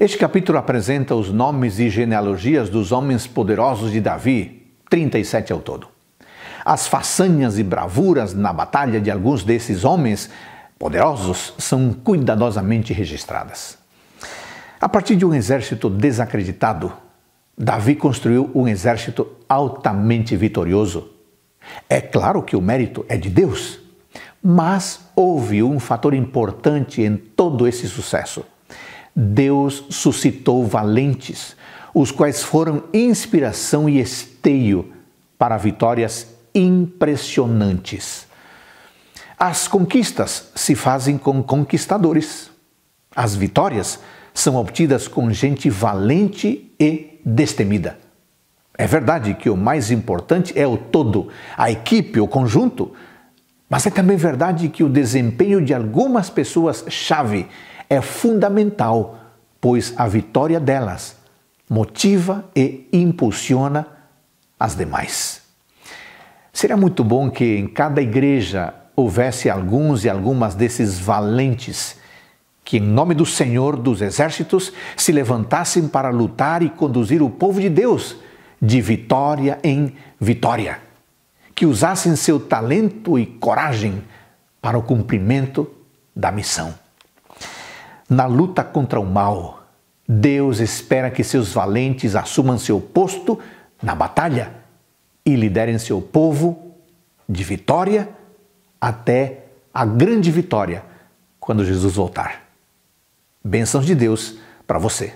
Este capítulo apresenta os nomes e genealogias dos homens poderosos de Davi, 37 ao todo. As façanhas e bravuras na batalha de alguns desses homens poderosos são cuidadosamente registradas. A partir de um exército desacreditado, Davi construiu um exército altamente vitorioso. É claro que o mérito é de Deus, mas houve um fator importante em todo esse sucesso Deus suscitou valentes, os quais foram inspiração e esteio para vitórias impressionantes. As conquistas se fazem com conquistadores. As vitórias são obtidas com gente valente e destemida. É verdade que o mais importante é o todo, a equipe, o conjunto, mas é também verdade que o desempenho de algumas pessoas-chave é fundamental, pois a vitória delas motiva e impulsiona as demais. Seria muito bom que em cada igreja houvesse alguns e algumas desses valentes que, em nome do Senhor dos Exércitos, se levantassem para lutar e conduzir o povo de Deus de vitória em vitória, que usassem seu talento e coragem para o cumprimento da missão. Na luta contra o mal, Deus espera que seus valentes assumam seu posto na batalha e liderem seu povo de vitória até a grande vitória quando Jesus voltar. Bênçãos de Deus para você.